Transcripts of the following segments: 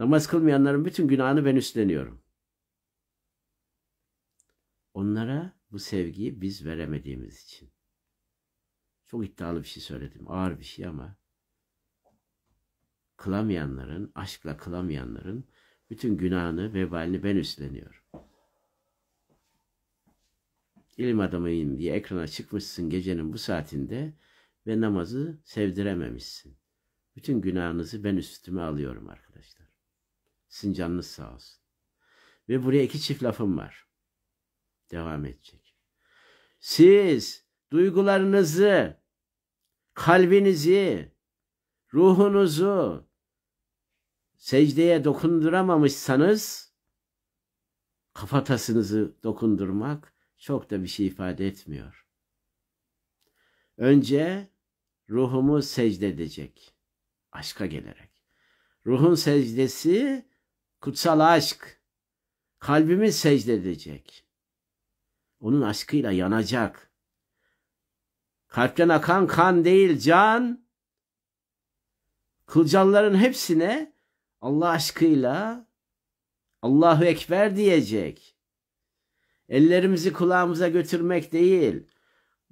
Namaz kılmayanların bütün günahını ben üstleniyorum. Onlara bu sevgiyi biz veremediğimiz için. Çok iddialı bir şey söyledim. Ağır bir şey ama kılamayanların, aşkla kılamayanların bütün günahını, vebalini ben üstleniyorum. İlim adamıyım diye ekrana çıkmışsın gecenin bu saatinde ve namazı sevdirememişsin. Bütün günahınızı ben üstüme alıyorum arkadaşlar. Sizin canınız sağ olsun. Ve buraya iki çift lafım var. Devam edecek. Siz duygularınızı, kalbinizi, ruhunuzu secdeye dokunduramamışsanız kafatasınızı dokundurmak çok da bir şey ifade etmiyor. Önce ruhumu secde edecek. Aşka gelerek. Ruhun secdesi kutsal aşk kalbimi secde Onun aşkıyla yanacak. Kalpten akan kan değil can. Kılcalların hepsine Allah aşkıyla Allahu Ekber diyecek. Ellerimizi kulağımıza götürmek değil,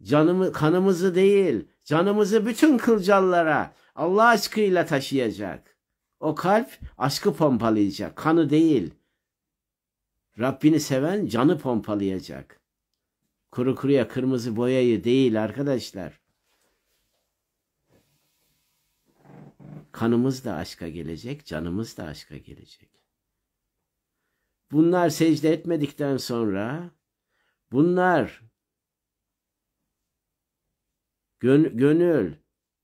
canımı, kanımızı değil, canımızı bütün kılcallara Allah aşkıyla taşıyacak.'' O kalp aşkı pompalayacak, kanı değil. Rabbini seven canı pompalayacak. Kuru kuruya kırmızı boyayı değil arkadaşlar. Kanımız da aşka gelecek, canımız da aşka gelecek. Bunlar secde etmedikten sonra bunlar gönül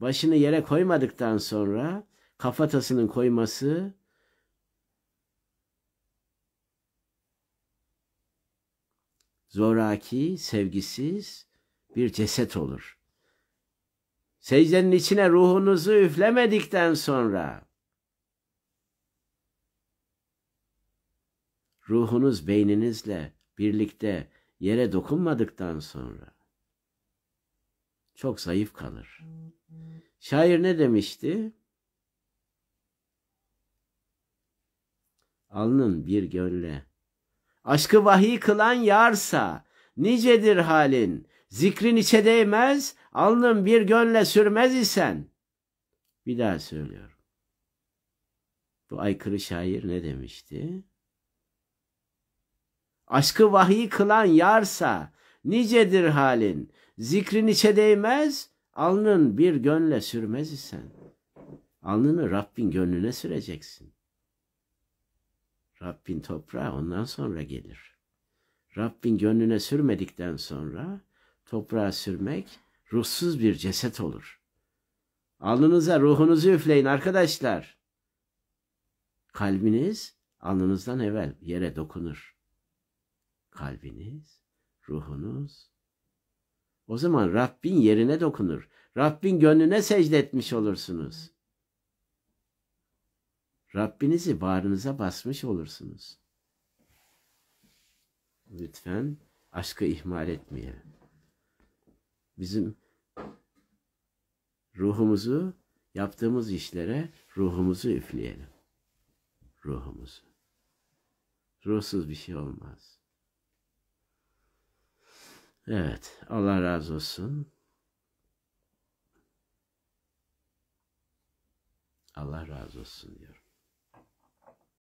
başını yere koymadıktan sonra kafatasının koyması zoraki, sevgisiz bir ceset olur. Secdenin içine ruhunuzu üflemedikten sonra ruhunuz beyninizle birlikte yere dokunmadıktan sonra çok zayıf kalır. Şair ne demişti? alnın bir gönle. Aşkı vahiy kılan yarsa, nicedir halin, zikrin içe değmez, alnın bir gönle sürmez isen. Bir daha söylüyorum. Bu aykırı şair ne demişti? Aşkı vahiy kılan yarsa, nicedir halin, zikrin içe değmez, alnın bir gönle sürmez isen. Alnını Rabbin gönlüne süreceksin. Rabbin toprağa ondan sonra gelir. Rabbin gönlüne sürmedikten sonra toprağa sürmek ruhsuz bir ceset olur. Alnınıza ruhunuzu üfleyin arkadaşlar. Kalbiniz alnınızdan evvel yere dokunur. Kalbiniz, ruhunuz. O zaman Rabbin yerine dokunur. Rabbin gönlüne secde etmiş olursunuz. Rabbinizi bağrınıza basmış olursunuz. Lütfen aşkı ihmal etmeye. Bizim ruhumuzu yaptığımız işlere ruhumuzu üfleyelim. Ruhumuzu. Ruhsuz bir şey olmaz. Evet, Allah razı olsun. Allah razı olsun diyorum.